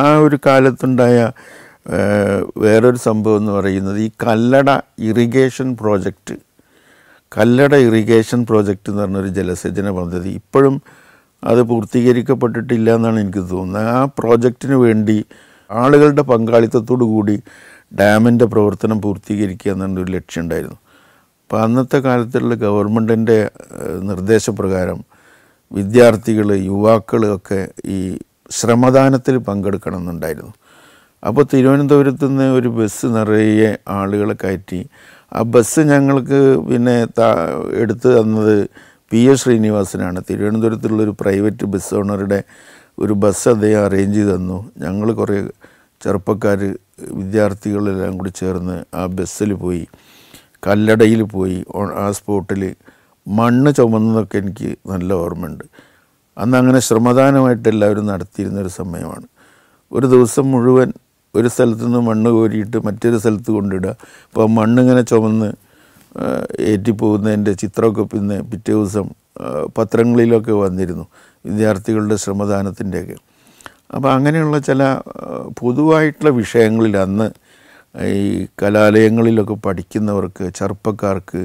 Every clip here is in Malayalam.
ആ ഒരു കാലത്തുണ്ടായ വേറൊരു സംഭവം എന്ന് പറയുന്നത് ഈ Kallada irrigation project Kallada irrigation project എന്ന് പറഞ്ഞൊരു ജലസേചന പദ്ധതി ഇപ്പോഴും അത് പൂർത്തീകരിക്കപ്പെട്ടിട്ടില്ല എന്നാണ് എനിക്ക് തോന്നുന്നത് ആ പ്രോജക്റ്റിന് വേണ്ടി ആളുകളുടെ പങ്കാളിത്തത്തോടു കൂടി ഡാമിൻ്റെ പ്രവർത്തനം പൂർത്തീകരിക്കുക എന്നൊരു ലക്ഷ്യമുണ്ടായിരുന്നു അപ്പോൾ അന്നത്തെ കാലത്തുള്ള ഗവൺമെൻറ്റിൻ്റെ നിർദ്ദേശപ്രകാരം വിദ്യാർത്ഥികൾ യുവാക്കൾ ഒക്കെ ഈ ശ്രമദാനത്തിൽ എന്നുണ്ടായിരുന്നു അപ്പോൾ തിരുവനന്തപുരത്ത് നിന്ന് ഒരു ബസ് നിറയെ ആളുകളെ കയറ്റി ആ ബസ് ഞങ്ങൾക്ക് പിന്നെ എടുത്തു തന്നത് പി എസ് ശ്രീനിവാസനാണ് തിരുവനന്തപുരത്തുള്ളൊരു പ്രൈവറ്റ് ബസ് ഓണറുടെ ഒരു ബസ് അദ്ദേഹം അറേഞ്ച് ചെയ്ത് തന്നു ഞങ്ങൾ കുറേ ചെറുപ്പക്കാർ വിദ്യാർത്ഥികളെല്ലാം കൂടി ചേർന്ന് ആ ബസ്സിൽ പോയി കല്ലടയിൽ പോയി ആ സ്പോട്ടിൽ മണ്ണ് ചുമന്നതൊക്കെ എനിക്ക് നല്ല ഓർമ്മയുണ്ട് അന്ന് അങ്ങനെ ശ്രമദാനമായിട്ട് എല്ലാവരും നടത്തിയിരുന്നൊരു സമയമാണ് ഒരു ദിവസം മുഴുവൻ ഒരു സ്ഥലത്തു നിന്ന് മണ്ണ് കോരിയിട്ട് മറ്റൊരു സ്ഥലത്ത് കൊണ്ടിടുക അപ്പോൾ മണ്ണിങ്ങനെ ചുമന്ന് ഏറ്റിപ്പോകുന്നതിൻ്റെ ചിത്രമൊക്കെ പിന്നെ പിറ്റേ ദിവസം പത്രങ്ങളിലൊക്കെ വന്നിരുന്നു വിദ്യാർത്ഥികളുടെ ശ്രമദാനത്തിൻ്റെയൊക്കെ അപ്പോൾ അങ്ങനെയുള്ള ചില പൊതുവായിട്ടുള്ള വിഷയങ്ങളിൽ അന്ന് ഈ കലാലയങ്ങളിലൊക്കെ പഠിക്കുന്നവർക്ക് ചെറുപ്പക്കാർക്ക്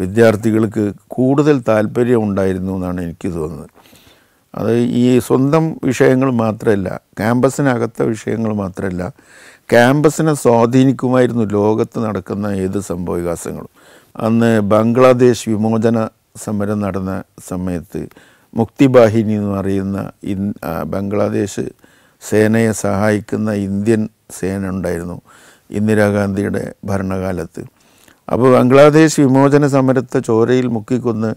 വിദ്യാർത്ഥികൾക്ക് കൂടുതൽ താല്പര്യം ഉണ്ടായിരുന്നു എന്നാണ് എനിക്ക് തോന്നുന്നത് അത് ഈ സ്വന്തം വിഷയങ്ങൾ മാത്രമല്ല ക്യാമ്പസിനകത്തെ വിഷയങ്ങൾ മാത്രമല്ല ക്യാമ്പസിനെ സ്വാധീനിക്കുമായിരുന്നു ലോകത്ത് നടക്കുന്ന ഏത് സംഭവവികാസങ്ങളും അന്ന് ബംഗ്ലാദേശ് വിമോചന സമരം നടന്ന സമയത്ത് മുക്തിബാഹിനി എന്ന് പറയുന്ന ഇൻ ബംഗ്ലാദേശ് സേനയെ സഹായിക്കുന്ന ഇന്ത്യൻ സേന ഉണ്ടായിരുന്നു ഇന്ദിരാഗാന്ധിയുടെ ഭരണകാലത്ത് അപ്പോൾ ബംഗ്ലാദേശ് വിമോചന സമരത്തെ ചോരയിൽ മുക്കിക്കൊന്ന്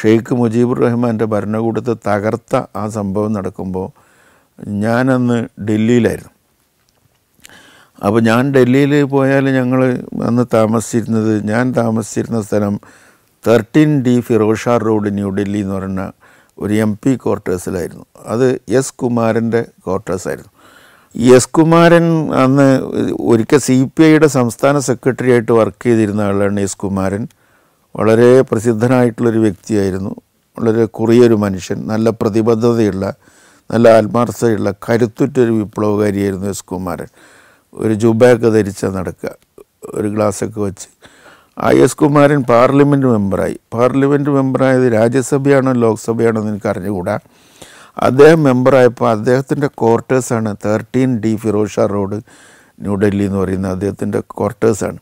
ഷെയ്ഖ് മുജീബുർ റഹ്മാൻ്റെ ഭരണകൂടത്തെ തകർത്ത ആ സംഭവം നടക്കുമ്പോൾ ഞാനന്ന് ഡൽഹിയിലായിരുന്നു അപ്പോൾ ഞാൻ ഡൽഹിയിൽ പോയാൽ ഞങ്ങൾ അന്ന് താമസിച്ചിരുന്നത് ഞാൻ താമസിച്ചിരുന്ന സ്ഥലം thirteen D Ferozshah road New Delhi എന്ന് പറയുന്ന ഒരു എം പി ക്വാർട്ടേഴ്സിലായിരുന്നു അത് എസ് കുമാരൻ്റെ ക്വാർട്ടേഴ്സായിരുന്നു എസ് കുമാരൻ അന്ന് ഒരിക്കൽ സി പി ഐയുടെ സംസ്ഥാന സെക്രട്ടറി ആയിട്ട് വർക്ക് ചെയ്തിരുന്ന ആളാണ് എസ് കുമാരൻ വളരെ പ്രസിദ്ധനായിട്ടുള്ളൊരു വ്യക്തിയായിരുന്നു വളരെ കുറിയൊരു മനുഷ്യൻ നല്ല പ്രതിബദ്ധതയുള്ള നല്ല ആത്മാർത്ഥതയുള്ള കരുത്തുറ്റൊരു വിപ്ലവകാരിയായിരുന്നു എസ് കുമാരൻ ഒരു ജുബയൊക്കെ ധരിച്ച നടക്കുക ഒരു ഗ്ലാസ്സൊക്കെ വെച്ച് ആ എസ് കുമാരൻ പാർലമെൻറ്റ് മെമ്പറായി പാർലമെൻറ്റ് മെമ്പറായത് രാജ്യസഭയാണോ ലോക്സഭയാണോ എന്ന് എനിക്ക് അറിഞ്ഞുകൂടാ അദ്ദേഹം മെമ്പറായപ്പോൾ അദ്ദേഹത്തിൻ്റെ ക്വാർട്ടേഴ്സാണ് thirteen D Ferozshah road New Delhi എന്ന് പറയുന്ന അദ്ദേഹത്തിൻ്റെ ക്വാർട്ടേഴ്സാണ്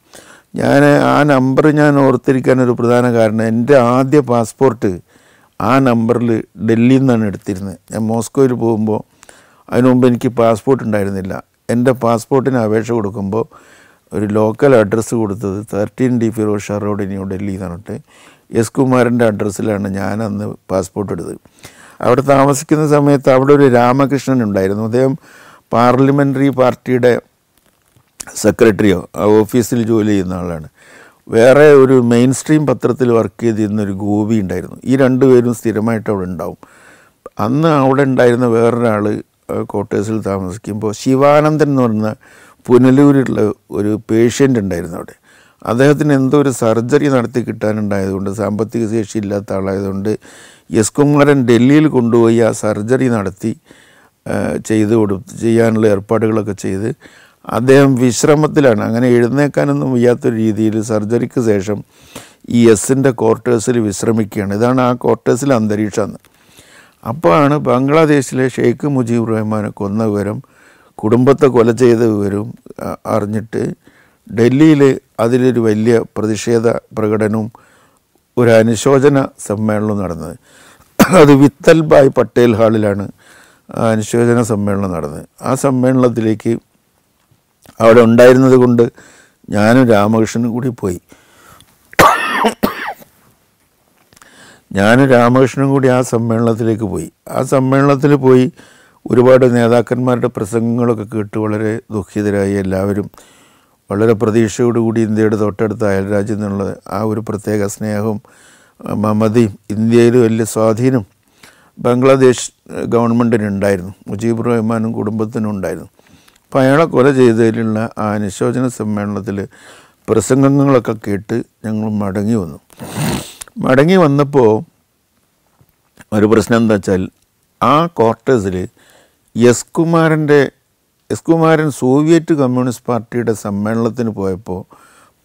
ഞാൻ ആ നമ്പർ ഞാൻ ഓർത്തിരിക്കാൻ ഒരു പ്രധാന കാരണം എൻ്റെ ആദ്യ പാസ്പോർട്ട് ആ നമ്പറിൽ ഡൽഹിയിൽ നിന്നാണ് എടുത്തിരുന്നത് ഞാൻ മോസ്കോയിൽ പോകുമ്പോൾ അതിനുമുമ്പ് എനിക്ക് പാസ്പോർട്ട് ഉണ്ടായിരുന്നില്ല എൻ്റെ പാസ്പോർട്ടിന് അപേക്ഷ കൊടുക്കുമ്പോൾ ഒരു ലോക്കൽ അഡ്രസ്സ് കൊടുത്തത് thirteen D Ferozshah road New Delhi എന്നിട്ട് എസ് കുമാരൻ്റെ അഡ്രസ്സിലാണ് ഞാൻ അന്ന് പാസ്പോർട്ട് എടുത്തത് അവിടെ താമസിക്കുന്ന സമയത്ത് അവിടെ ഒരു രാമകൃഷ്ണൻ ഉണ്ടായിരുന്നു അദ്ദേഹം പാർലമെൻ്ററി പാർട്ടിയുടെ സെക്രട്ടറിയോ ഓഫീസിൽ ജോലി ചെയ്യുന്ന ആളാണ് വേറെ ഒരു മെയിൻ സ്ട്രീം പത്രത്തിൽ വർക്ക് ചെയ്തിരുന്ന ഒരു ഗോപി ഉണ്ടായിരുന്നു ഈ രണ്ടുപേരും സ്ഥിരമായിട്ട് അവിടെ ഉണ്ടാവും അന്ന് അവിടെ ഉണ്ടായിരുന്ന വേറൊരാൾ ക്വാർട്ടേഴ്സിൽ താമസിക്കുമ്പോൾ ശിവാനന്ദൻ എന്ന് പറയുന്ന പുനലൂരിലുള്ള ഒരു പേഷ്യൻ്റ് ഉണ്ടായിരുന്നു അവിടെ അദ്ദേഹത്തിന് എന്തോ ഒരു സർജറി നടത്തി കിട്ടാനുണ്ടായതുകൊണ്ട് സാമ്പത്തിക ശേഷി ഇല്ലാത്ത ആളായതുകൊണ്ട് എസ് കുമാരൻ ഡൽഹിയിൽ കൊണ്ടുപോയി ആ സർജറി നടത്തി ചെയ്ത് കൊടുത്ത് ചെയ്യാനുള്ള ഏർപ്പാടുകളൊക്കെ ചെയ്ത് അദ്ദേഹം വിശ്രമത്തിലാണ് അങ്ങനെ എഴുന്നേക്കാനൊന്നും വയ്യാത്തൊരു രീതിയിൽ സർജറിക്ക് ശേഷം ഈ എസിൻ്റെ ക്വാർട്ടേഴ്സിൽ വിശ്രമിക്കുകയാണ് ഇതാണ് ആ ക്വാർട്ടേഴ്സിലെ അന്തരീക്ഷമെന്ന് അപ്പോഴാണ് ബംഗ്ലാദേശിലെ ഷെയ്ഖ് മുജീബ് റഹ്മാനെ കൊന്ന വിവരം കുടുംബത്തെ കൊല ചെയ്ത വിവരം അറിഞ്ഞിട്ട് ഡൽഹിയിൽ അതിലൊരു വലിയ പ്രതിഷേധ പ്രകടനവും ഒരു അനുശോചന സമ്മേളനവും നടന്നത് അത് വിത്തൽബായ് പട്ടേൽ ഹാളിലാണ് അനുശോചന സമ്മേളനം നടന്നത് ആ സമ്മേളനത്തിലേക്ക് അവിടെ ഉണ്ടായിരുന്നത് കൊണ്ട് ഞാനും രാമകൃഷ്ണനും കൂടി പോയി ഞാനും രാമകൃഷ്ണനും കൂടി ആ സമ്മേളനത്തിലേക്ക് പോയി ആ സമ്മേളനത്തിൽ പോയി ഒരുപാട് നേതാക്കന്മാരുടെ പ്രസംഗങ്ങളൊക്കെ കേട്ട് വളരെ ദുഃഖിതരായി എല്ലാവരും വളരെ പ്രതീക്ഷയോടുകൂടി ഇന്ത്യയുടെ തൊട്ടടുത്ത അയൽരാജ്യം എന്നുള്ള ആ ഒരു പ്രത്യേക സ്നേഹവും മമതയും ഇന്ത്യയിൽ വലിയ സ്വാധീനം ബംഗ്ലാദേശ് ഗവൺമെൻറ്റിനുണ്ടായിരുന്നു മുജീബ് റഹ്മാനും കുടുംബത്തിനും ഉണ്ടായിരുന്നു അപ്പോൾ അയാളെ കൊല ചെയ്തതിലുള്ള ആ അനുശോചന സമ്മേളനത്തിൽ പ്രസംഗങ്ങളൊക്കെ കേട്ട് ഞങ്ങൾ മടങ്ങി വന്നു മടങ്ങി വന്നപ്പോൾ ഒരു പ്രശ്നം എന്താ വെച്ചാൽ ആ ക്വാർട്ടേഴ്സിൽ എസ് കുമാരൻ്റെ എസ് കുമാരൻ സോവിയറ്റ് കമ്മ്യൂണിസ്റ്റ് പാർട്ടിയുടെ സമ്മേളനത്തിന് പോയപ്പോൾ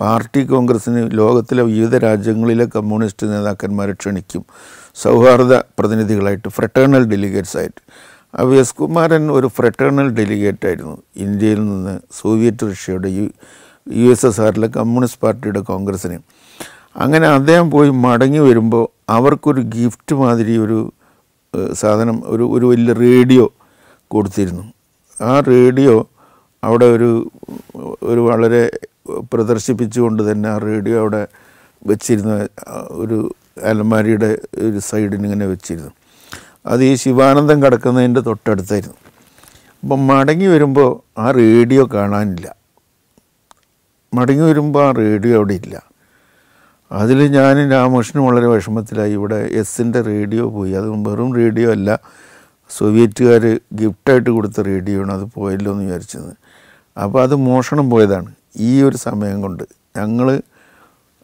പാർട്ടി കോൺഗ്രസ്സിന് ലോകത്തിലെ വിവിധ രാജ്യങ്ങളിലെ കമ്മ്യൂണിസ്റ്റ് നേതാക്കന്മാരെ ക്ഷണിക്കും സൗഹാർദ്ദ പ്രതിനിധികളായിട്ട് ഫ്രട്ടേണൽ ഡെലിഗേറ്റ്സ് ആയിട്ട് അപ്പോൾ എസ് കുമാരൻ ഒരു ഫ്രട്ടേണൽ ഡെലിഗേറ്റ് ആയിരുന്നു ഇന്ത്യയിൽ നിന്ന് സോവിയറ്റ് റഷ്യയുടെ യു യു എസ് എസ് ആറിലെ കമ്മ്യൂണിസ്റ്റ് പാർട്ടിയുടെ കോൺഗ്രസ്സിന് അങ്ങനെ അദ്ദേഹം പോയി മടങ്ങി വരുമ്പോൾ അവർക്കൊരു ഗിഫ്റ്റ് മാതിരി ഒരു സാധനം ഒരു ഒരു വലിയ റേഡിയോ കൊടുത്തിരുന്നു ആ റേഡിയോ അവിടെ ഒരു ഒരു വളരെ പ്രദർശിപ്പിച്ചുകൊണ്ട് തന്നെ ആ റേഡിയോ അവിടെ വെച്ചിരുന്ന ഒരു അലമാരിയുടെ ഒരു സൈഡിന് ഇങ്ങനെ വെച്ചിരുന്നു അത് ഈ ശിവാനന്ദം കിടക്കുന്നതിൻ്റെ തൊട്ടടുത്തായിരുന്നു അപ്പം മടങ്ങി വരുമ്പോൾ ആ റേഡിയോ കാണാനില്ല മടങ്ങി വരുമ്പോൾ ആ റേഡിയോ അവിടെ ഇല്ല അതിൽ ഞാനും രാമകൃഷ്ണനും വളരെ വിഷമത്തിലായി ഇവിടെ എസിൻ്റെ റേഡിയോ പോയി അത് വെറും റേഡിയോ അല്ല സോവിയറ്റുകാർ ഗിഫ്റ്റായിട്ട് കൊടുത്ത റേഡിയോ ആണ് അത് പോയല്ലോ എന്ന് വിചാരിച്ചത് അപ്പോൾ അത് മോഷണം പോയതാണ് ഈ ഒരു സമയം കൊണ്ട് ഞങ്ങൾ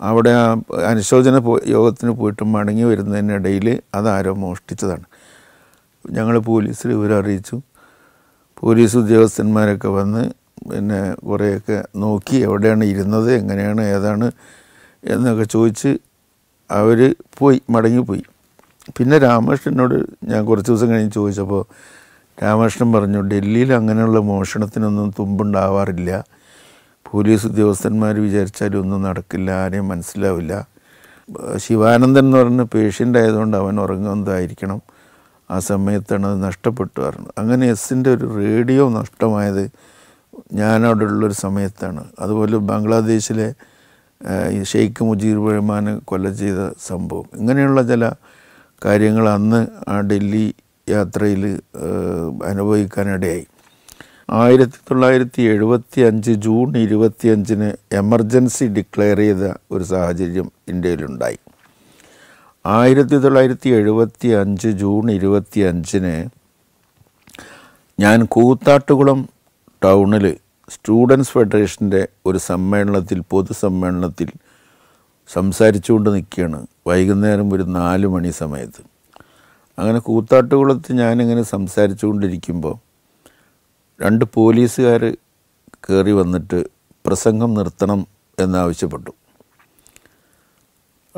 അവിടെ അനുശോചന യോഗത്തിന് പോയിട്ട് മടങ്ങി വരുന്നതിനിടയിൽ അതാരോ മോഷ്ടിച്ചതാണ് ഞങ്ങൾ പോലീസിൽ വിവരം അറിയിച്ചു പോലീസ് ഉദ്യോഗസ്ഥന്മാരൊക്കെ വന്ന് പിന്നെ കുറേയൊക്കെ നോക്കി എവിടെയാണ് ഇരുന്നത് എങ്ങനെയാണ് ഏതാണ് എന്നൊക്കെ ചോദിച്ച് അവർ പോയി മടങ്ങിപ്പോയി പിന്നെ രാമകൃഷ്ണനോട് ഞാൻ കുറച്ച് ദിവസം കഴിഞ്ഞ് ചോദിച്ചപ്പോൾ രാമകൃഷ്ണൻ പറഞ്ഞു ഡൽഹിയിൽ അങ്ങനെയുള്ള മോഷണത്തിനൊന്നും തുമ്പുണ്ടാവാറില്ല പോലീസ് ഉദ്യോഗസ്ഥന്മാർ വിചാരിച്ചാലും ഒന്നും നടക്കില്ല ആരെയും മനസ്സിലാവില്ല ശിവാനന്ദൻ എന്ന് പറഞ്ഞ പേഷ്യൻ്റ് ആയതുകൊണ്ട് അവൻ ഉറങ്ങുന്നതായിരിക്കണം ആ സമയത്താണ് അത് നഷ്ടപ്പെട്ടു പറഞ്ഞത് അങ്ങനെ എസ്സിൻ്റെ ഒരു റേഡിയോ നഷ്ടമായത് ഞാനവിടെ ഉള്ളൊരു സമയത്താണ് അതുപോലെ ബംഗ്ലാദേശിലെ ഈ ഷെയ്ഖ് മുജീബ് റഹ്മാൻ കൊല ചെയ്ത സംഭവം ഇങ്ങനെയുള്ള ചില കാര്യങ്ങൾ അന്ന് ആ ഡൽഹി യാത്രയിൽ അനുഭവിക്കാനിടയായി ആയിരത്തി തൊള്ളായിരത്തി എഴുപത്തി അഞ്ച് ജൂൺ ഇരുപത്തിയഞ്ചിന് എമർജൻസി ഡിക്ലെയർ ചെയ്ത ഒരു സാഹചര്യം ഇന്ത്യയിലുണ്ടായി ആയിരത്തി തൊള്ളായിരത്തി എഴുപത്തി അഞ്ച് ജൂൺ ഇരുപത്തി അഞ്ചിന് ഞാൻ കൂത്താട്ടുകുളം ടൗണിൽ സ്റ്റുഡൻസ് ഫെഡറേഷൻ്റെ ഒരു സമ്മേളനത്തിൽ പൊതുസമ്മേളനത്തിൽ സംസാരിച്ചുകൊണ്ട് നിൽക്കുകയാണ് വൈകുന്നേരം ഒരു നാല് മണി സമയത്ത് അങ്ങനെ കൂത്താട്ടുകുളത്ത് ഞാനിങ്ങനെ സംസാരിച്ചു കൊണ്ടിരിക്കുമ്പോൾ രണ്ട് പോലീസുകാർ കയറി വന്നിട്ട് പ്രസംഗം നിർത്തണം എന്നാവശ്യപ്പെട്ടു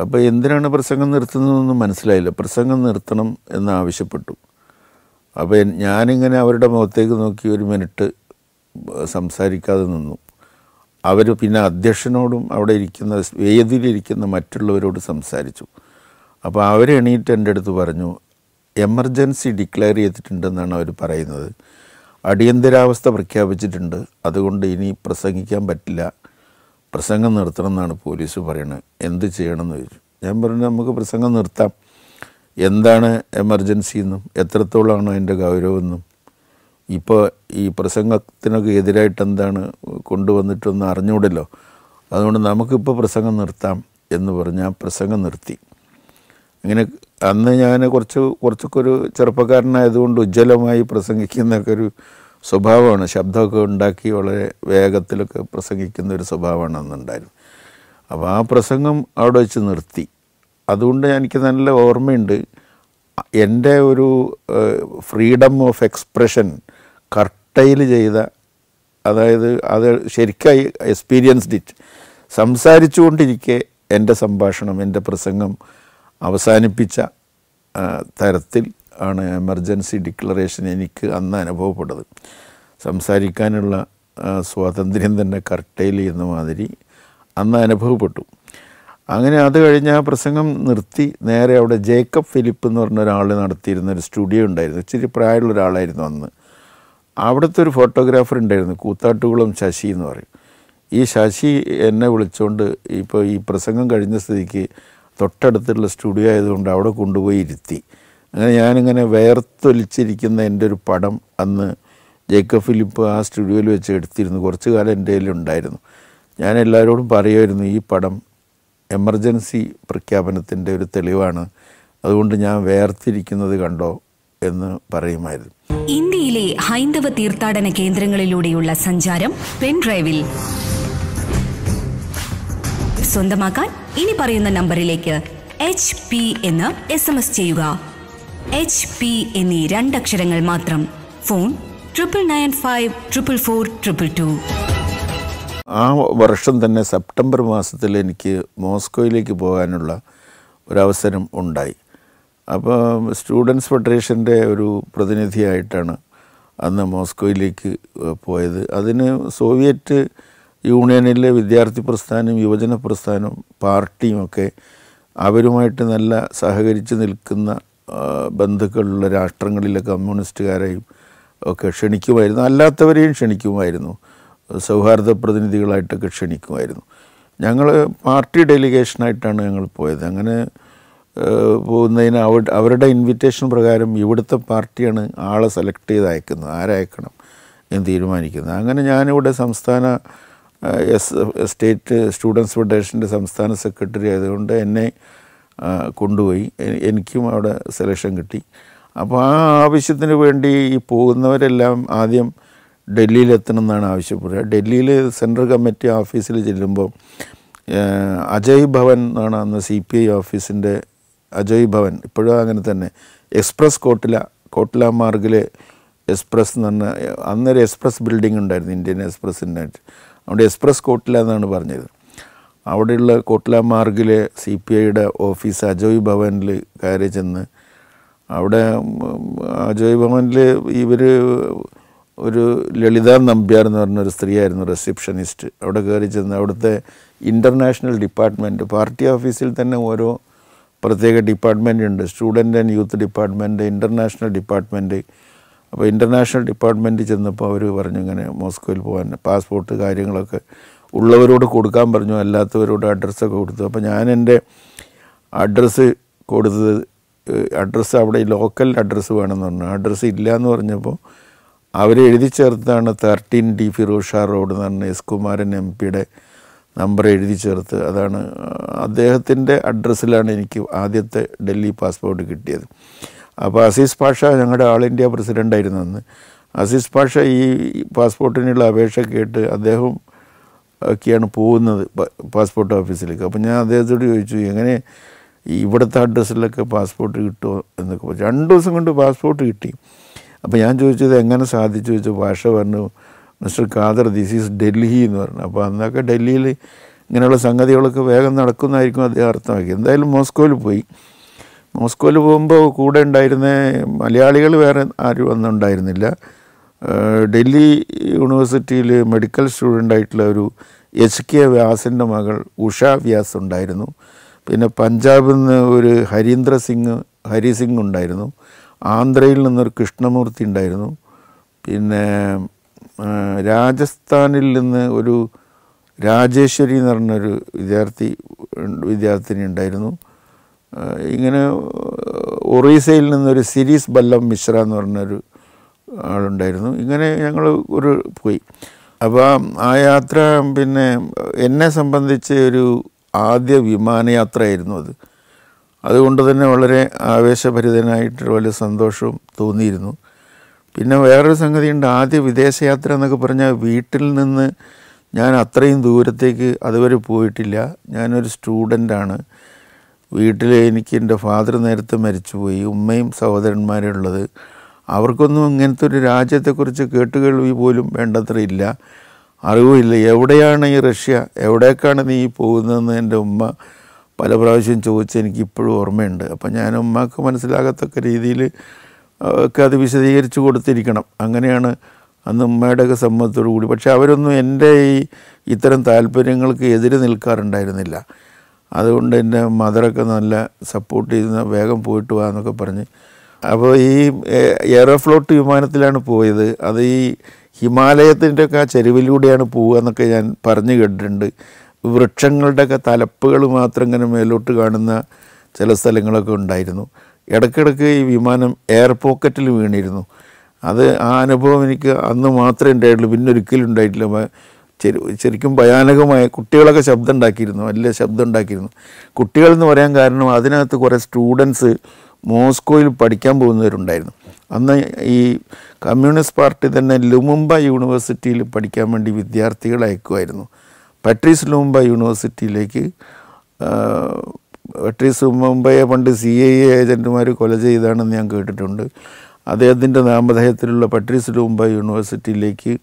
അപ്പോൾ എന്തിനാണ് പ്രസംഗം നിർത്തുന്നതെന്ന് മനസ്സിലായില്ല പ്രസംഗം നിർത്തണം എന്ന് ആവശ്യപ്പെട്ടു അപ്പോൾ ഞാനിങ്ങനെ അവരുടെ മുഖത്തേക്ക് നോക്കി ഒരു മിനിറ്റ് സംസാരിക്കാതെ നിന്നു അവർ പിന്നെ അധ്യക്ഷനോടും അവിടെ ഇരിക്കുന്ന വേദിയിലിരിക്കുന്ന മറ്റുള്ളവരോട് സംസാരിച്ചു അപ്പോൾ അവരെണീറ്റ് എൻ്റെ അടുത്ത് പറഞ്ഞു എമർജൻസി ഡിക്ലെയർ ചെയ്തിട്ടുണ്ടെന്നാണ് അവർ പറയുന്നത് അടിയന്തരാവസ്ഥ പ്രഖ്യാപിച്ചിട്ടുണ്ട് അതുകൊണ്ട് ഇനി പ്രസംഗിക്കാൻ പറ്റില്ല പ്രസംഗം നിർത്തണം എന്നാണ് പോലീസ് പറയുന്നത് എന്ത് എന്ന് ചോദിച്ചു ഞാൻ പറഞ്ഞു നമുക്ക് പ്രസംഗം നിർത്താം എന്താണ് എമർജൻസി എന്നും എത്രത്തോളമാണോ അതിൻ്റെ ഗൗരവമെന്നും ഇപ്പോൾ ഈ പ്രസംഗത്തിനൊക്കെ എതിരായിട്ട് എന്താണ് കൊണ്ടുവന്നിട്ടൊന്നും അറിഞ്ഞുകൂടല്ലോ അതുകൊണ്ട് നമുക്കിപ്പോൾ പ്രസംഗം നിർത്താം എന്ന് പറഞ്ഞ് ആ പ്രസംഗം നിർത്തി അങ്ങനെ അന്ന് ഞാൻ കുറച്ച് കുറച്ചൊക്കെ ഒരു ചെറുപ്പക്കാരനായതുകൊണ്ട് ഉജ്ജ്വലമായി പ്രസംഗിക്കുന്നൊക്കെ ഒരു സ്വഭാവമാണ് ശബ്ദമൊക്കെ ഉണ്ടാക്കി വളരെ വേഗത്തിലൊക്കെ പ്രസംഗിക്കുന്ന ഒരു സ്വഭാവമാണ് അന്നുണ്ടായിരുന്നു അപ്പോൾ ആ പ്രസംഗം അവിടെ വെച്ച് നിർത്തി അതുകൊണ്ട് എനിക്ക് നല്ല ഓർമ്മയുണ്ട് എൻ്റെ ഒരു ഫ്രീഡം ഓഫ് എക്സ്പ്രഷൻ കർട്ടയിൽ ചെയ്ത അതായത് അത് ശരിക്കായി എക്സ്പീരിയൻസ്ഡ് ഇറ്റ് സംസാരിച്ചുകൊണ്ടിരിക്കെ എൻ്റെ സംഭാഷണം എൻ്റെ പ്രസംഗം അവസാനിപ്പിച്ച തരത്തിൽ ആണ് എമർജൻസി ഡിക്ലറേഷൻ എനിക്ക് അന്ന് അനുഭവപ്പെട്ടത് സംസാരിക്കാനുള്ള സ്വാതന്ത്ര്യം തന്നെ കർട്ടയിൽ ചെയ്യുന്ന മാതിരി അന്ന് അനുഭവപ്പെട്ടു അങ്ങനെ അത് കഴിഞ്ഞ് ആ പ്രസംഗം നിർത്തി നേരെ അവിടെ ജേക്കബ് ഫിലിപ്പ് എന്ന് പറഞ്ഞ ഒരാൾ നടത്തിയിരുന്ന ഒരു സ്റ്റുഡിയോ ഉണ്ടായിരുന്നു ഇച്ചിരി പ്രായമുള്ള ഒരാളായിരുന്നു അന്ന് അവിടുത്തെ ഒരു ഫോട്ടോഗ്രാഫർ ഉണ്ടായിരുന്നു കൂത്താട്ടുകുളം ശശി എന്ന് പറയും ഈ ശശി എന്നെ വിളിച്ചുകൊണ്ട് ഇപ്പോൾ ഈ പ്രസംഗം കഴിഞ്ഞ സ്ഥിതിക്ക് തൊട്ടടുത്തുള്ള സ്റ്റുഡിയോ ആയതുകൊണ്ട് അവിടെ കൊണ്ടുപോയി ഇരുത്തി ഞാനിങ്ങനെ വേർത്തൊലിച്ചിരിക്കുന്ന എൻ്റെ ഒരു പടം അന്ന് ജേക്കബ് ഫിലിപ്പ് ആ സ്റ്റുഡിയോയിൽ വെച്ച് എടുത്തിരുന്നു കുറച്ച് കാലം എൻ്റെ ഉണ്ടായിരുന്നു ഞാൻ എല്ലാവരോടും പറയുമായിരുന്നു ഈ പടം എമർജൻസി പ്രഖ്യാപനത്തിൻ്റെ ഒരു തെളിവാണ് അതുകൊണ്ട് ഞാൻ വേർത്തിരിക്കുന്നത് കണ്ടോ എന്ന് പറയുമായിരുന്നു ഇന്ത്യയിലെ ഹൈന്ദവ തീർത്ഥാടന കേന്ദ്രങ്ങളിലൂടെയുള്ള സഞ്ചാരം പെൻഡ്രൈവിൽ സ്വന്തമാക്കാൻ ഇനി പറയുന്ന നമ്പറിലേക്ക് എച്ച് പി എന്ന് എസ് എം എസ് ചെയ്യുക എച്ച് പി എന്നീ രണ്ടക്ഷരങ്ങൾ മാത്രം phone triple nine five triple four triple two ആ വർഷം തന്നെ സെപ്റ്റംബർ മാസത്തിൽ എനിക്ക് മോസ്കോയിലേക്ക് പോകാനുള്ള ഒരവസരം ഉണ്ടായി അപ്പോൾ സ്റ്റുഡൻസ് ഫെഡറേഷൻ്റെ ഒരു പ്രതിനിധിയായിട്ടാണ് അന്ന് മോസ്കോയിലേക്ക് പോയത് അതിന് സോവിയറ്റ് യൂണിയനിലെ വിദ്യാർത്ഥി പ്രസ്ഥാനം യുവജന പ്രസ്ഥാനം പാർട്ടിയും ഒക്കെ അവരുമായിട്ട് നല്ല സഹകരിച്ച് നിൽക്കുന്ന ബന്ധുക്കളുള്ള രാഷ്ട്രങ്ങളിലെ കമ്മ്യൂണിസ്റ്റുകാരെയും ഒക്കെ ക്ഷണിക്കുമായിരുന്നു അല്ലാത്തവരെയും ക്ഷണിക്കുമായിരുന്നു സൗഹാർദ്ദ പ്രതിനിധികളായിട്ടൊക്കെ ക്ഷണിക്കുമായിരുന്നു ഞങ്ങൾ പാർട്ടി ഡെലിഗേഷനായിട്ടാണ് ഞങ്ങൾ പോയത് അങ്ങനെ പോകുന്നതിന് അവ അവരുടെ ഇൻവിറ്റേഷൻ പ്രകാരം ഇവിടുത്തെ പാർട്ടിയാണ് ആളെ സെലക്ട് ചെയ്ത് അയക്കുന്നത് ആരയക്കണം എന്ന് തീരുമാനിക്കുന്നത് അങ്ങനെ ഞാനിവിടെ സംസ്ഥാന എസ് സ്റ്റേറ്റ് സ്റ്റുഡൻസ് ഫെഡറേഷൻ്റെ സംസ്ഥാന സെക്രട്ടറി ആയതുകൊണ്ട് എന്നെ കൊണ്ടുപോയി എനിക്കും അവിടെ സെലക്ഷൻ കിട്ടി അപ്പോൾ ആ ആവശ്യത്തിന് വേണ്ടി ഈ പോകുന്നവരെല്ലാം ആദ്യം ഡൽഹിയിലെത്തണം എന്നാണ് ആവശ്യപ്പെടുക ഡൽഹിയിൽ സെൻട്രൽ കമ്മിറ്റി ഓഫീസിൽ ചെല്ലുമ്പോൾ അജയ് ഭവൻ എന്നാണ് അന്ന് സി പി ഐ ഓഫീസിൻ്റെ അജയ് ഭവൻ ഇപ്പോഴും അങ്ങനെ തന്നെ എക്സ്പ്രസ് കോട്ടില കോട്ടില മാർഗിൽ എക്സ്പ്രസ് എന്ന് പറഞ്ഞാൽ അന്നൊരു എക്സ്പ്രസ് ബിൽഡിംഗ് ഉണ്ടായിരുന്നു ഇന്ത്യൻ എക്സ്പ്രസ്സിൻ്റെ അതുകൊണ്ട് എക്സ്പ്രസ് കോട്ടില എന്നാണ് പറഞ്ഞത് അവിടെയുള്ള കോട്ട്ല മാർഗിലെ സി പി ഐയുടെ ഓഫീസ് അജോയ് ഭവനിൽ കയറി ചെന്ന് അവിടെ അജോയ് ഭവനിൽ ഇവർ ഒരു ലളിത നമ്പ്യാർ എന്ന് പറഞ്ഞൊരു സ്ത്രീയായിരുന്നു റിസപ്ഷനിസ്റ്റ് അവിടെ കയറി ചെന്ന് അവിടുത്തെ ഇൻ്റർനാഷണൽ ഡിപ്പാർട്ട്മെൻറ്റ് പാർട്ടി ഓഫീസിൽ തന്നെ ഓരോ പ്രത്യേക ഡിപ്പാർട്ട്മെൻ്റ് ഉണ്ട് student and youth department international department അപ്പോൾ ഇൻ്റർനാഷണൽ ഡിപ്പാർട്ട്മെൻറ്റ് ചെന്നപ്പോൾ അവർ പറഞ്ഞു ഇങ്ങനെ മോസ്കോയിൽ പോകാൻ പാസ്പോർട്ട് കാര്യങ്ങളൊക്കെ ഉള്ളവരോട് കൊടുക്കാൻ പറഞ്ഞു അല്ലാത്തവരോട് അഡ്രസ്സൊക്കെ കൊടുത്തു അപ്പോൾ ഞാൻ എൻ്റെ അഡ്രസ്സ് കൊടുത്തത് അഡ്രസ്സ് അവിടെ ലോക്കൽ അഡ്രസ്സ് വേണമെന്ന് പറഞ്ഞു അഡ്രസ്സ് ഇല്ല എന്ന് പറഞ്ഞപ്പോൾ അവർ എഴുതി ചേർത്താണ് തേർട്ടീൻ ഡി ഫിറോഷ റോഡ് എന്ന് പറഞ്ഞ എസ് കുമാരൻ എം പിയുടെ നമ്പർ എഴുതി ചേർത്ത് അതാണ് അദ്ദേഹത്തിൻ്റെ അഡ്രസ്സിലാണ് എനിക്ക് ആദ്യത്തെ ഡൽഹി പാസ്പോർട്ട് കിട്ടിയത് അപ്പോൾ അസീസ് പാഷ ഞങ്ങളുടെ ആൾ ഇന്ത്യ പ്രസിഡൻ്റായിരുന്നു അന്ന് അസീസ് പാഷ ഈ പാസ്പോർട്ടിനുള്ള അപേക്ഷ കേട്ട് അദ്ദേഹം ഒക്കെയാണ് പോകുന്നത് പാസ്പോർട്ട് ഓഫീസിലേക്ക് അപ്പോൾ ഞാൻ അദ്ദേഹത്തോട് ചോദിച്ചു എങ്ങനെ ഇവിടുത്തെ അഡ്രസ്സിലൊക്കെ പാസ്പോർട്ട് കിട്ടുമോ എന്നൊക്കെ പറഞ്ഞു രണ്ട് ദിവസം കൊണ്ട് പാസ്പോർട്ട് കിട്ടി അപ്പോൾ ഞാൻ ചോദിച്ചത് എങ്ങനെ സാധിച്ചു ചോദിച്ചു ഭാഷ പറഞ്ഞു mister Khader this is Delhi എന്ന് പറഞ്ഞു അപ്പോൾ അന്നൊക്കെ ഡൽഹിയിൽ ഇങ്ങനെയുള്ള സംഗതികളൊക്കെ വേഗം നടക്കുന്നതായിരിക്കും അദ്ദേഹം അർത്ഥമാക്കി എന്തായാലും മോസ്കോയിൽ പോയി മോസ്കോയിൽ പോകുമ്പോൾ കൂടെ ഉണ്ടായിരുന്ന മലയാളികൾ വേറെ ആരും അന്നുണ്ടായിരുന്നില്ല ഡൽഹി യൂണിവേഴ്സിറ്റിയിൽ മെഡിക്കൽ സ്റ്റുഡൻ്റായിട്ടുള്ള ആയിട്ടുള്ള ഒരു എച്ച് കെ വ്യാസിൻ്റെ മകൾ ഉഷ വ്യാസ് ഉണ്ടായിരുന്നു പിന്നെ പഞ്ചാബിൽ നിന്ന് ഒരു ഹരീന്ദ്ര സിംഗ് ഹരി സിംഗ് ഉണ്ടായിരുന്നു ആന്ധ്രയിൽ നിന്നൊരു കൃഷ്ണമൂർത്തി ഉണ്ടായിരുന്നു പിന്നെ രാജസ്ഥാനിൽ നിന്ന് ഒരു രാജേശ്വരി എന്ന് പറഞ്ഞൊരു വിദ്യാർത്ഥി വിദ്യാർത്ഥിനി ഉണ്ടായിരുന്നു ഇങ്ങനെ ഒറീസയിൽ നിന്നൊരു സിരീസ് ബല്ലം മിശ്ര എന്ന് പറഞ്ഞൊരു ആളുണ്ടായിരുന്നു ഇങ്ങനെ ഞങ്ങൾ ഒരു പോയി അപ്പോൾ ആ യാത്ര പിന്നെ എന്നെ സംബന്ധിച്ച് ഒരു ആദ്യ വിമാനയാത്രയായിരുന്നു അത് അതുകൊണ്ട് തന്നെ വളരെ ആവേശഭരിതനായിട്ട് വലിയ സന്തോഷവും തോന്നിയിരുന്നു പിന്നെ വേറൊരു സംഗതിയുണ്ട് ആദ്യ വിദേശയാത്ര എന്നൊക്കെ പറഞ്ഞാൽ വീട്ടിൽ നിന്ന് ഞാൻ അത്രയും ദൂരത്തേക്ക് അതുവരെ പോയിട്ടില്ല ഞാനൊരു സ്റ്റുഡൻ്റാണ് വീട്ടിൽ എനിക്ക് എൻ്റെ ഫാദർ നേരത്തെ മരിച്ചുപോയി ഉമ്മയും സഹോദരന്മാരുള്ളത് ഉള്ളത് അവർക്കൊന്നും ഇങ്ങനത്തെ ഒരു രാജ്യത്തെക്കുറിച്ച് കേട്ടുകേൾവി പോലും വേണ്ടത്ര ഇല്ല അറിവുമില്ല എവിടെയാണ് ഈ റഷ്യ എവിടേക്കാണ് നീ പോകുന്നതെന്ന് എൻ്റെ ഉമ്മ പല പ്രാവശ്യം ചോദിച്ച് എനിക്ക് ഇപ്പോഴും ഓർമ്മയുണ്ട് അപ്പം ഞാൻ ഉമ്മക്ക് മനസ്സിലാകത്തക്ക രീതിയിൽ ഒക്കെ അത് വിശദീകരിച്ച് കൊടുത്തിരിക്കണം അങ്ങനെയാണ് അന്ന് ഉമ്മയുടെയൊക്കെ സമ്മതത്തോടു കൂടി പക്ഷേ അവരൊന്നും എൻ്റെ ഈ ഇത്തരം താല്പര്യങ്ങൾക്ക് എതിര് നിൽക്കാറുണ്ടായിരുന്നില്ല അതുകൊണ്ട് എൻ്റെ മദറൊക്കെ നല്ല സപ്പോർട്ട് ചെയ്യുന്ന വേഗം പോയിട്ട് വാ എന്നൊക്കെ പറഞ്ഞ് അപ്പോൾ ഈ എയറോഫ്ലോട്ട് വിമാനത്തിലാണ് പോയത് അത് ഈ ഹിമാലയത്തിൻ്റെ ഒക്കെ ആ ചെരുവിലൂടെയാണ് പോവുക എന്നൊക്കെ ഞാൻ പറഞ്ഞു കേട്ടിട്ടുണ്ട് വൃക്ഷങ്ങളുടെയൊക്കെ തലപ്പുകൾ മാത്രം ഇങ്ങനെ മേലോട്ട് കാണുന്ന ചില സ്ഥലങ്ങളൊക്കെ ഉണ്ടായിരുന്നു ഇടയ്ക്കിടയ്ക്ക് ഈ വിമാനം എയർ പോക്കറ്റിൽ വീണിരുന്നു അത് ആ അനുഭവം എനിക്ക് അന്ന് മാത്രമേ ഉണ്ടായിട്ടുള്ളൂ പിന്നെ ഒരിക്കലും ഉണ്ടായിട്ടില്ല ശരിക്കും ഭയാനകമായ കുട്ടികളൊക്കെ ശബ്ദം ഉണ്ടാക്കിയിരുന്നു വലിയ ശബ്ദം ഉണ്ടാക്കിയിരുന്നു കുട്ടികൾ എന്ന് പറയാൻ കാരണം അതിനകത്ത് കുറേ സ്റ്റുഡൻസ് മോസ്കോയിൽ പഠിക്കാൻ പോകുന്നവരുണ്ടായിരുന്നു അന്ന് ഈ കമ്മ്യൂണിസ്റ്റ് പാർട്ടി തന്നെ ലുമുംബ യൂണിവേഴ്സിറ്റിയിൽ പഠിക്കാൻ വേണ്ടി വിദ്യാർത്ഥികളെ അയക്കുമായിരുന്നു പട്രീസ് ലുമുംബ യൂണിവേഴ്സിറ്റിയിലേക്ക് പട്രീസ് ലുമുംബയെ പണ്ട് സി ഐ എ ഏജൻറ്റുമാർ കൊല ചെയ്താണെന്ന് ഞാൻ കേട്ടിട്ടുണ്ട് അദ്ദേഹത്തിൻ്റെ നാമധേയത്തിലുള്ള പട്രീസ് ലുമുംബ യൂണിവേഴ്സിറ്റിയിലേക്ക്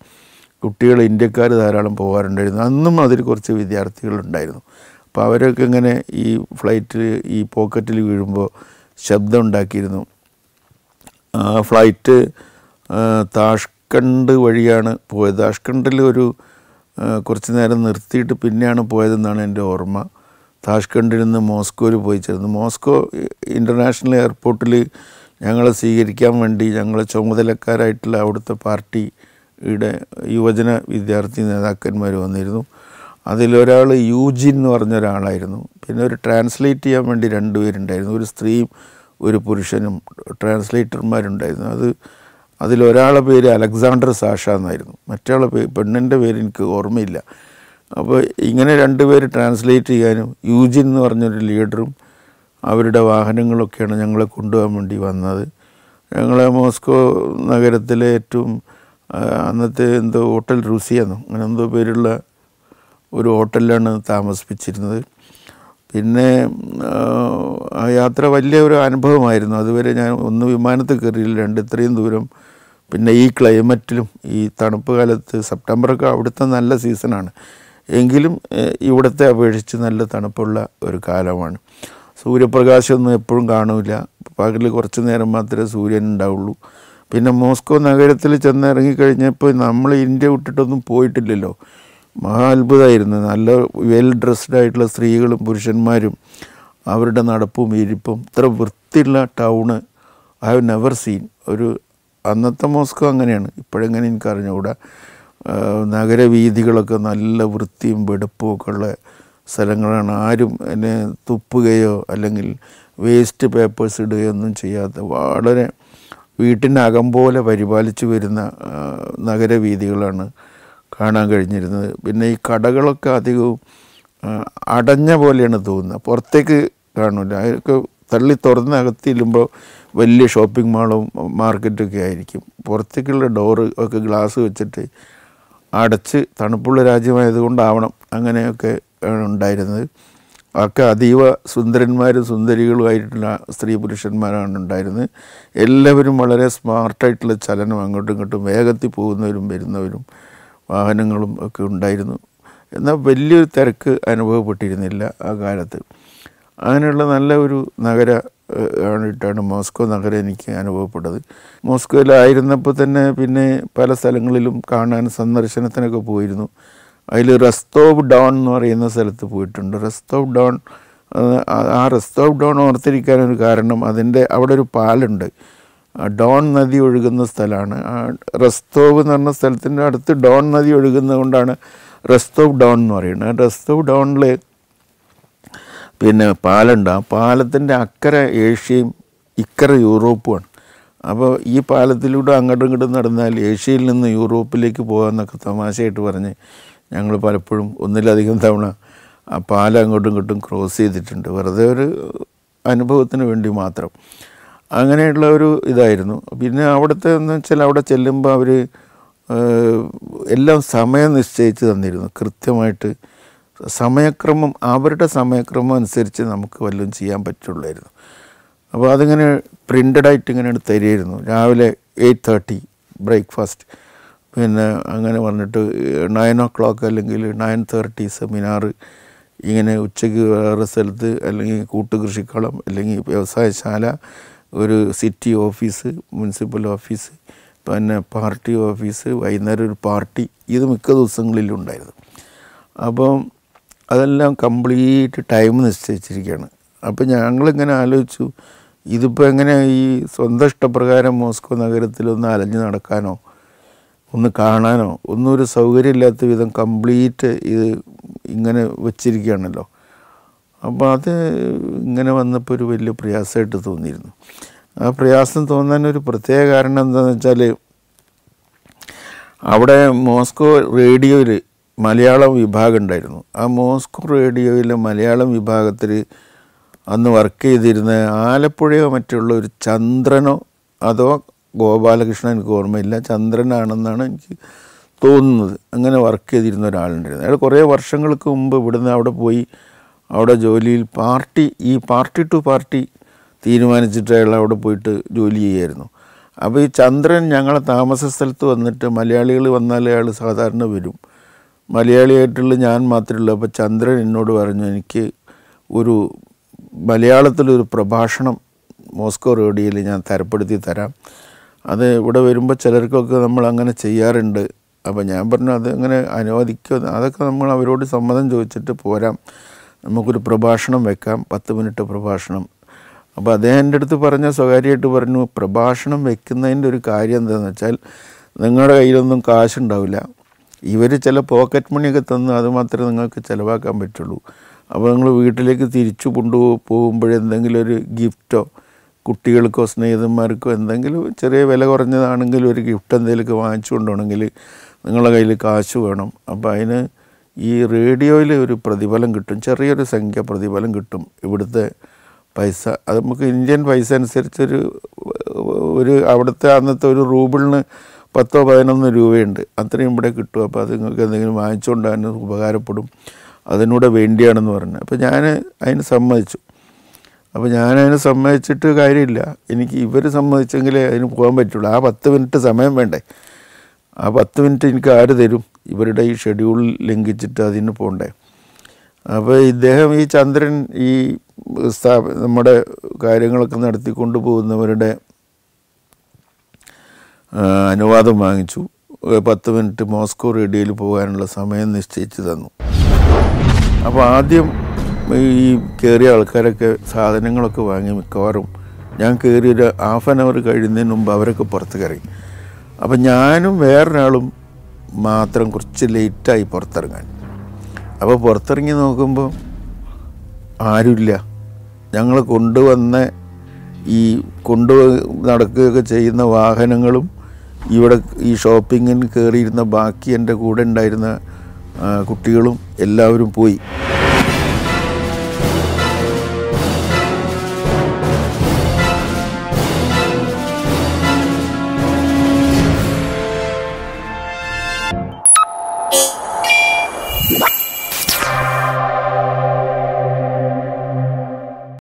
കുട്ടികൾ ഇന്ത്യക്കാർ ധാരാളം പോകാറുണ്ടായിരുന്നു അന്നും അതിൽ കുറച്ച് വിദ്യാർത്ഥികളുണ്ടായിരുന്നു അപ്പോൾ അവരൊക്കെ ഇങ്ങനെ ഈ ഫ്ലൈറ്റിൽ ഈ പോക്കറ്റിൽ വീഴുമ്പോൾ ശബ്ദമുണ്ടാക്കിയിരുന്നു ആ ഫ്ലൈറ്റ് താഷ്കണ്ട് വഴിയാണ് പോയത് താഷ്കണ്ടിൽ ഒരു കുറച്ച് നേരം നിർത്തിയിട്ട് പിന്നെയാണ് പോയതെന്നാണ് എൻ്റെ ഓർമ്മ താഷ്കണ്ടിൽ നിന്ന് മോസ്കോയിൽ പോയി ചേർന്നു മോസ്കോ ഇൻ്റർനാഷണൽ എയർപോർട്ടിൽ ഞങ്ങളെ സ്വീകരിക്കാൻ വേണ്ടി ഞങ്ങളെ ചുമതലക്കാരായിട്ടുള്ള അവിടുത്തെ പാർട്ടിയുടെ യുവജന വിദ്യാർത്ഥി നേതാക്കന്മാർ വന്നിരുന്നു അതിലൊരാൾ യൂജിൻ എന്ന് പറഞ്ഞ ഒരാളായിരുന്നു പിന്നെ ഒരു ട്രാൻസ്ലേറ്റ് ചെയ്യാൻ വേണ്ടി രണ്ടുപേരുണ്ടായിരുന്നു ഒരു സ്ത്രീയും ഒരു പുരുഷനും ട്രാൻസ്ലേറ്റർമാരുണ്ടായിരുന്നു അത് അതിലൊരാളെ പേര് അലക്സാണ്ടർ സാഷ എന്നായിരുന്നു മറ്റാളെ പേര് പെണ്ണിൻ്റെ പേര് എനിക്ക് ഓർമ്മയില്ല അപ്പോൾ ഇങ്ങനെ രണ്ടുപേർ ട്രാൻസ്ലേറ്റ് ചെയ്യാനും യൂജിൻ എന്ന് പറഞ്ഞൊരു ലീഡറും അവരുടെ വാഹനങ്ങളൊക്കെയാണ് ഞങ്ങളെ കൊണ്ടുപോകാൻ വേണ്ടി വന്നത് ഞങ്ങളെ മോസ്കോ നഗരത്തിലെ ഏറ്റവും അന്നത്തെ എന്തോ ഹോട്ടൽ റുസിയെന്നോ അങ്ങനെ എന്തോ പേരുള്ള ഒരു ഹോട്ടലിലാണ് താമസിപ്പിച്ചിരുന്നത് പിന്നെ ആ യാത്ര വലിയ ഒരു അനുഭവമായിരുന്നു അതുവരെ ഞാൻ ഒന്ന് വിമാനത്തിൽ കയറിയില്ല രണ്ട് ഇത്രയും ദൂരം പിന്നെ ഈ ക്ലൈമറ്റിലും ഈ തണുപ്പ് കാലത്ത് സെപ്റ്റംബറൊക്കെ അവിടുത്തെ നല്ല സീസണാണ് എങ്കിലും ഇവിടുത്തെ അപേക്ഷിച്ച് നല്ല തണുപ്പുള്ള ഒരു കാലമാണ് സൂര്യപ്രകാശമൊന്നും എപ്പോഴും കാണില്ല പകൽ കുറച്ച് നേരം മാത്രമേ സൂര്യൻ ഉണ്ടാവുള്ളൂ പിന്നെ മോസ്കോ നഗരത്തിൽ ചെന്ന് ഇറങ്ങിക്കഴിഞ്ഞപ്പോൾ നമ്മൾ ഇന്ത്യ വിട്ടിട്ടൊന്നും പോയിട്ടില്ലല്ലോ മഹാ അത്ഭുതമായിരുന്നു നല്ല വെൽ ഡ്രസ്ഡ് ആയിട്ടുള്ള സ്ത്രീകളും പുരുഷന്മാരും അവരുടെ നടപ്പും ഇരിപ്പും ഇത്ര വൃത്തിയുള്ള town I have never seen ഒരു അന്നത്തെ മോസ്കോ അങ്ങനെയാണ് ഇപ്പോഴെങ്ങനെ എനിക്ക് അറിഞ്ഞുകൂടാ നഗരവീഥികളൊക്കെ നല്ല വൃത്തിയും വെടുപ്പും ഒക്കെ ഉള്ള സ്ഥലങ്ങളാണ് ആരും എന്നെ തുപ്പുകയോ അല്ലെങ്കിൽ വേസ്റ്റ് പേപ്പേഴ്സ് ഇടുകയോ ഒന്നും ചെയ്യാത്ത വളരെ അകം പോലെ പരിപാലിച്ചു വരുന്ന നഗരവീഥികളാണ് കാണാൻ കഴിഞ്ഞിരുന്നത് പിന്നെ ഈ കടകളൊക്കെ അധികവും അടഞ്ഞ പോലെയാണ് തോന്നുന്നത് പുറത്തേക്ക് കാണില്ല അതൊക്കെ തള്ളി തുറന്ന് അകത്തില്ലുമ്പോൾ വലിയ ഷോപ്പിംഗ് മാളും മാർക്കറ്റൊക്കെ ആയിരിക്കും പുറത്തേക്കുള്ള ഡോറ് ഒക്കെ ഗ്ലാസ് വെച്ചിട്ട് അടച്ച് തണുപ്പുള്ള രാജ്യമായതുകൊണ്ടാവണം അങ്ങനെയൊക്കെ ആണ് ഉണ്ടായിരുന്നത് ഒക്കെ അതീവ സുന്ദരന്മാരും സുന്ദരികളുമായിട്ടുള്ള സ്ത്രീ പുരുഷന്മാരാണ് ഉണ്ടായിരുന്നത് എല്ലാവരും വളരെ സ്മാർട്ടായിട്ടുള്ള ചലനം അങ്ങോട്ടും ഇങ്ങോട്ടും വേഗത്തിൽ പോകുന്നവരും വരുന്നവരും വാഹനങ്ങളും ഒക്കെ ഉണ്ടായിരുന്നു എന്നാൽ വലിയൊരു തിരക്ക് അനുഭവപ്പെട്ടിരുന്നില്ല ആ കാലത്ത് അങ്ങനെയുള്ള നല്ല ഒരു നഗര ാണ് മോസ്കോ നഗരം എനിക്ക് അനുഭവപ്പെട്ടത് മോസ്കോയിലായിരുന്നപ്പോൾ തന്നെ പിന്നെ പല സ്ഥലങ്ങളിലും കാണാൻ സന്ദർശനത്തിനൊക്കെ പോയിരുന്നു അതിൽ റസ്തോവ് ഡൗൺ എന്ന് പറയുന്ന സ്ഥലത്ത് പോയിട്ടുണ്ട് റസ്തോവ് ഡൗൺ ആ റസ്തോവ് ഡൗൺ ഓർത്തിരിക്കാനൊരു കാരണം അതിൻ്റെ അവിടെ ഒരു പാലുണ്ട് ഡോൺ നദി ഒഴുകുന്ന സ്ഥലമാണ് റസ്തോവ് എന്ന് പറഞ്ഞ സ്ഥലത്തിൻ്റെ അടുത്ത് ഡോൺ നദി ഒഴുകുന്നത് കൊണ്ടാണ് റസ്തോവ് ഡോൺ എന്ന് പറയുന്നത് റസ്തോവ് ഡോണിൽ പിന്നെ പാലുണ്ട് ആ പാലത്തിൻ്റെ അക്കരെ ഏഷ്യയും ഇക്കര യൂറോപ്പുമാണ് അപ്പോൾ ഈ പാലത്തിലൂടെ അങ്ങോട്ടും ഇങ്ങോട്ടും നടന്നാൽ ഏഷ്യയിൽ നിന്ന് യൂറോപ്പിലേക്ക് പോകാമെന്നൊക്കെ തമാശയായിട്ട് പറഞ്ഞ് ഞങ്ങൾ പലപ്പോഴും ഒന്നിലധികം തവണ ആ പാലം അങ്ങോട്ടും ഇങ്ങോട്ടും ക്രോസ് ചെയ്തിട്ടുണ്ട് വെറുതെ ഒരു അനുഭവത്തിന് വേണ്ടി മാത്രം അങ്ങനെയുള്ള ഒരു ഇതായിരുന്നു പിന്നെ അവിടുത്തെ എന്ന് വെച്ചാൽ അവിടെ ചെല്ലുമ്പോൾ അവർ എല്ലാം സമയം നിശ്ചയിച്ച് തന്നിരുന്നു കൃത്യമായിട്ട് സമയക്രമം അവരുടെ സമയക്രമം അനുസരിച്ച് നമുക്ക് വല്ലതും ചെയ്യാൻ പറ്റുള്ളായിരുന്നു അപ്പോൾ അതിങ്ങനെ പ്രിൻ്റഡായിട്ട് ഇങ്ങനെ തരുമായിരുന്നു രാവിലെ എയ്റ്റ് തേർട്ടി ബ്രേക്ക്ഫാസ്റ്റ് പിന്നെ അങ്ങനെ വന്നിട്ട് നയൻ ഒ ക്ലോക്ക് അല്ലെങ്കിൽ നയൻ തേർട്ടി സെമിനാർ ഇങ്ങനെ ഉച്ചയ്ക്ക് വേറെ സ്ഥലത്ത് അല്ലെങ്കിൽ കൂട്ടുകൃഷിക്കളം അല്ലെങ്കിൽ വ്യവസായശാല ഒരു സിറ്റി ഓഫീസ് മുനിസിപ്പൽ ഓഫീസ് പിന്നെ പാർട്ടി ഓഫീസ് വൈകുന്നേരം ഒരു പാർട്ടി ഇത് മിക്ക ദിവസങ്ങളിലും ഉണ്ടായിരുന്നു അപ്പം അതെല്ലാം കംപ്ലീറ്റ് ടൈം നിശ്ചയിച്ചിരിക്കുകയാണ് അപ്പം ഞങ്ങളിങ്ങനെ ആലോചിച്ചു ഇതിപ്പോൾ എങ്ങനെ ഈ സ്വന്തം ഇഷ്ടപ്രകാരം മോസ്കോ ഒന്ന് അലഞ്ഞു നടക്കാനോ ഒന്ന് കാണാനോ ഒന്നും ഒരു സൗകര്യമില്ലാത്ത വിധം കംപ്ലീറ്റ് ഇത് ഇങ്ങനെ വച്ചിരിക്കുകയാണല്ലോ അപ്പോൾ അത് ഇങ്ങനെ വന്നപ്പോൾ ഒരു വലിയ പ്രയാസമായിട്ട് തോന്നിയിരുന്നു ആ പ്രയാസം തോന്നാൻ ഒരു പ്രത്യേക കാരണം എന്താണെന്ന് വെച്ചാൽ അവിടെ മോസ്കോ റേഡിയോയിൽ മലയാളം വിഭാഗം ഉണ്ടായിരുന്നു ആ മോസ്കോ റേഡിയോയിലെ മലയാളം വിഭാഗത്തിൽ അന്ന് വർക്ക് ചെയ്തിരുന്ന ആലപ്പുഴയോ മറ്റുള്ള ഒരു ചന്ദ്രനോ അതോ ഗോപാലകൃഷ്ണൻ എനിക്ക് ഓർമ്മയില്ല ചന്ദ്രനാണെന്നാണ് എനിക്ക് തോന്നുന്നത് അങ്ങനെ വർക്ക് ചെയ്തിരുന്ന ഒരാളുണ്ടായിരുന്നു അയാൾ കുറേ വർഷങ്ങൾക്ക് മുമ്പ് ഇവിടുന്ന് അവിടെ പോയി അവിടെ ജോലിയിൽ പാർട്ടി ഈ പാർട്ടി ടു പാർട്ടി തീരുമാനിച്ചിട്ട് അവിടെ പോയിട്ട് ജോലി ചെയ്യായിരുന്നു അപ്പോൾ ഈ ചന്ദ്രൻ ഞങ്ങളെ താമസ സ്ഥലത്ത് വന്നിട്ട് മലയാളികൾ വന്നാൽ അയാൾ സാധാരണ വരും മലയാളിയായിട്ടുള്ള ഞാൻ മാത്രമേ ഉള്ളൂ അപ്പോൾ ചന്ദ്രൻ എന്നോട് പറഞ്ഞു എനിക്ക് ഒരു മലയാളത്തിലൊരു പ്രഭാഷണം മോസ്കോ റേഡിയോയിൽ ഞാൻ തരപ്പെടുത്തി തരാം അത് ഇവിടെ വരുമ്പോൾ ചിലർക്കൊക്കെ നമ്മൾ അങ്ങനെ ചെയ്യാറുണ്ട് അപ്പോൾ ഞാൻ പറഞ്ഞു അത് അങ്ങനെ അനുവദിക്കുക അതൊക്കെ നമ്മൾ അവരോട് സമ്മതം ചോദിച്ചിട്ട് പോരാം നമുക്കൊരു പ്രഭാഷണം വെക്കാം പത്ത് മിനിറ്റ് പ്രഭാഷണം അപ്പോൾ അദ്ദേഹം എൻ്റെ അടുത്ത് പറഞ്ഞ സ്വകാര്യമായിട്ട് പറഞ്ഞു പ്രഭാഷണം വെക്കുന്നതിൻ്റെ ഒരു കാര്യം എന്താണെന്ന് വെച്ചാൽ നിങ്ങളുടെ കയ്യിലൊന്നും കാശുണ്ടാവില്ല ഇവർ ചില പോക്കറ്റ് മണിയൊക്കെ തന്ന് അതുമാത്രമേ നിങ്ങൾക്ക് ചിലവാക്കാൻ പറ്റുള്ളൂ അപ്പോൾ നിങ്ങൾ വീട്ടിലേക്ക് തിരിച്ചു കൊണ്ടുപോകും പോകുമ്പോഴെന്തെങ്കിലും ഒരു ഗിഫ്റ്റോ കുട്ടികൾക്കോ സ്നേഹിതന്മാർക്കോ എന്തെങ്കിലും ചെറിയ വില കുറഞ്ഞതാണെങ്കിലും ഒരു ഗിഫ്റ്റ് എന്തെങ്കിലുമൊക്കെ വാങ്ങിച്ചു കൊണ്ടുപോകണമെങ്കിൽ നിങ്ങളുടെ കയ്യിൽ കാശ് വേണം അപ്പോൾ അതിന് ഈ റേഡിയോയിൽ ഒരു പ്രതിഫലം കിട്ടും ചെറിയൊരു സംഖ്യ പ്രതിഫലം കിട്ടും ഇവിടുത്തെ പൈസ അത് നമുക്ക് ഇന്ത്യൻ പൈസ അനുസരിച്ചൊരു ഒരു അവിടുത്തെ അന്നത്തെ ഒരു റൂബിളിന് പത്തോ പതിനൊന്ന് രൂപയുണ്ട് അത്രയും ഇവിടെ കിട്ടും അപ്പോൾ അത് നിങ്ങൾക്ക് എന്തെങ്കിലും വാങ്ങിച്ചുകൊണ്ട് അതിന് ഉപകാരപ്പെടും അതിനൂടെ വേണ്ടിയാണെന്ന് പറഞ്ഞു അപ്പോൾ ഞാൻ അതിന് സമ്മതിച്ചു അപ്പോൾ ഞാൻ അതിന് സമ്മതിച്ചിട്ട് കാര്യമില്ല എനിക്ക് ഇവർ സമ്മതിച്ചെങ്കിലേ അതിന് പോകാൻ പറ്റുള്ളൂ ആ പത്ത് മിനിറ്റ് സമയം വേണ്ടേ ആ പത്ത് മിനിറ്റ് എനിക്ക് ആര് തരും ഇവരുടെ ഈ ഷെഡ്യൂൾ ലംഘിച്ചിട്ട് അതിന് പോകണ്ടേ അപ്പോൾ ഇദ്ദേഹം ഈ ചന്ദ്രൻ ഈ സ്ഥാപ നമ്മുടെ കാര്യങ്ങളൊക്കെ നടത്തിക്കൊണ്ട് പോകുന്നവരുടെ അനുവാദം വാങ്ങിച്ചു പത്ത് മിനിറ്റ് മോസ്കോ റേഡിയോയിൽ പോകാനുള്ള സമയം നിശ്ചയിച്ച് തന്നു അപ്പോൾ ആദ്യം ഈ കയറിയ ആൾക്കാരൊക്കെ സാധനങ്ങളൊക്കെ വാങ്ങി മിക്കവാറും ഞാൻ കയറിയൊരു ഹാഫ് ആൻ അവർ കഴിയുന്നതിന് മുമ്പ് അവരൊക്കെ പുറത്ത് കയറി അപ്പം ഞാനും വേറൊരാളും മാത്രം കുറച്ച് ലേറ്റായി പുറത്തിറങ്ങാൻ അപ്പോൾ പുറത്തിറങ്ങി നോക്കുമ്പോൾ ആരുമില്ല ഞങ്ങൾ കൊണ്ടുവന്ന ഈ കൊണ്ടു നടക്കുകയൊക്കെ ചെയ്യുന്ന വാഹനങ്ങളും ഇവിടെ ഈ ഷോപ്പിങ്ങിന് കയറിയിരുന്ന ബാക്കി എൻ്റെ കൂടെ ഉണ്ടായിരുന്ന കുട്ടികളും എല്ലാവരും പോയി